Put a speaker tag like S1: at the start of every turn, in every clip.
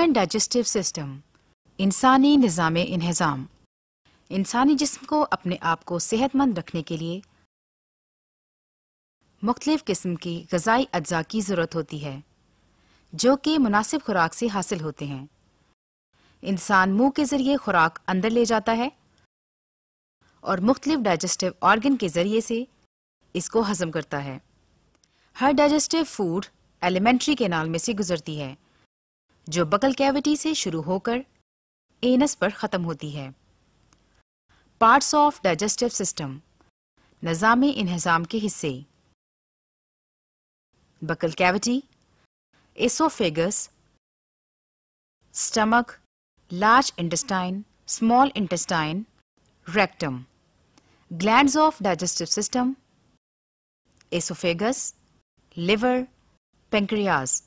S1: and digestive system इंसानी निज़ाम इन्हज़ाम इंसानी जिस्म को अपने आप को सेहतमंद रखने के लिए मुख्तलिफ़ किस्म की गज़ाई अज्जा की ज़रूरत होती है जो कि मुनासिब खुराक से हासिल होते हैं इंसान मुंह के ज़रिए खुराक अंदर ले जाता है और मुख्तलिफ डाइजेस्टिव ऑर्गन के ज़रिए से इसको हजम करता है हर डाइजेस्टिव फूड एलिमेंट्री के नाल में से गुजरती है जो बकल कैविटी से शुरू होकर एनस पर ख़त्म होती है पार्ट्स ऑफ डाइजेस्टिव सिस्टम नजाम इन्हजाम के हिस्से buccal cavity oesophagus stomach large intestine small intestine rectum glands of digestive system oesophagus liver pancreas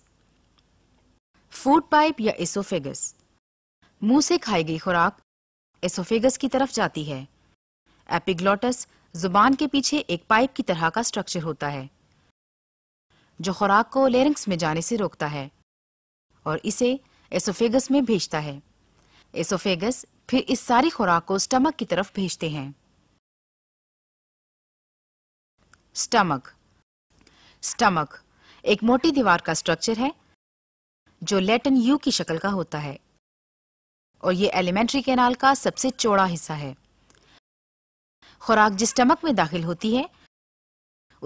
S1: food pipe या एसोफेगस मुंह से खाई गई खुराक एसोफेगस की तरफ जाती है एपिग्लॉटस जुबान के पीछे एक पाइप की तरह का स्ट्रक्चर होता है जो खुराक को लेरिंग्स में जाने से रोकता है और इसे एसोफेगस में भेजता है एसोफेगस फिर इस सारी खुराक को स्टमक की तरफ भेजते हैं स्टमक स्टमक एक मोटी दीवार का स्ट्रक्चर है जो लेटन यू की शक्ल का होता है और ये एलिमेंट्री कैनाल का सबसे चौड़ा हिस्सा है खुराक जिस स्टमक में दाखिल होती है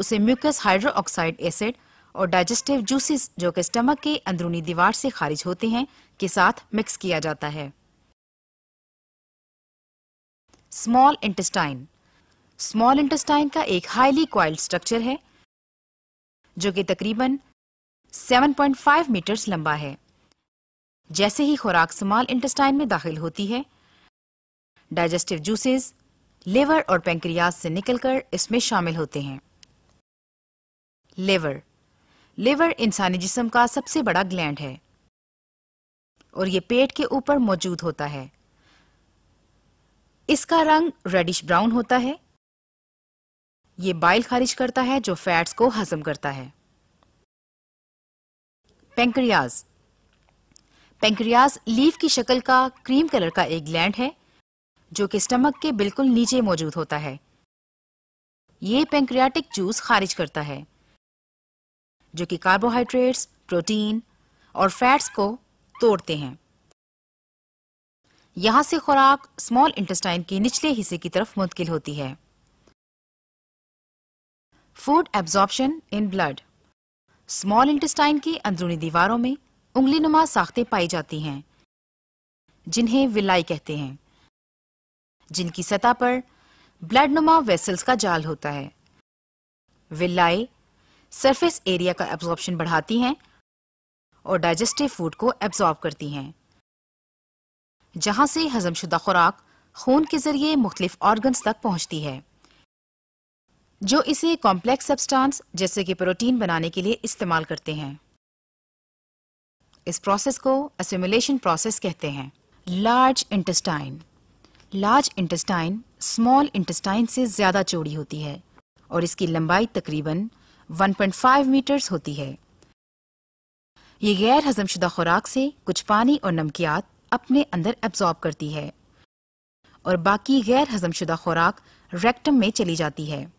S1: उसे म्यूकस हाइड्रो ऑक्साइड एसिड और डाइजेस्टिव जूसेस जो कि स्टमक के अंदरूनी दीवार से खारिज होते हैं के साथ मिक्स किया जाता है स्मॉल इंटेस्टाइन स्मॉल इंटेस्टाइन का एक हाईली क्वाइल्ड स्ट्रक्चर है जो कि तकरीबन 7.5 मीटर्स लंबा है जैसे ही खुराक समाल इंटेस्टाइन में दाखिल होती है डाइजेस्टिव जूसेस लेवर और पेंक्रियाज से निकलकर इसमें शामिल होते हैं लेवर लेवर इंसानी जिस्म का सबसे बड़ा ग्लैंड है और यह पेट के ऊपर मौजूद होता है इसका रंग रेडिश ब्राउन होता है ये बाइल खारिज करता है जो फैट्स को हजम करता है पेंक्रियाज पेंक्रियाज लीफ की शक्ल का क्रीम कलर का एक ग्लैंड है जो कि स्टमक के बिल्कुल नीचे मौजूद होता है ये पेंक्रियाटिक जूस खारिज करता है जो कि कार्बोहाइड्रेट्स प्रोटीन और फैट्स को तोड़ते हैं यहां से खुराक स्मॉल इंटेस्टाइन के निचले हिस्से की तरफ मुंतकिल होती है food absorption in blood small intestine की अंदरूनी दीवारों में उंगली नुमा साखते पाई जाती हैं जिन्हें विलाई कहते हैं जिनकी सतह पर ब्लड नुमा वेसल्स का जाल होता है विलाई सरफेस एरिया का एब्जॉर्प्शन बढ़ाती हैं और डाइजेस्टिव फूड को एब्जॉर्ब करती हैं जहां से हजमशुदा खुराक खून के जरिए मुख्तलिफ ऑर्गन्स तक पहुंचती है जो इसे कॉम्प्लेक्स सब्सटेंस जैसे कि प्रोटीन बनाने के लिए इस्तेमाल करते हैं इस प्रोसेस को असिमुलेशन प्रोसेस कहते हैं large intestine large intestine small intestine से ज़्यादा चौड़ी होती है और इसकी लंबाई तकरीबन 1.5 मीटर्स होती है ये गैर हजमशुदा खुराक से कुछ पानी और नमकियात अपने अंदर एब्जॉर्ब करती है और बाकी गैर हजमशुदा खुराक रेक्टम में चली जाती है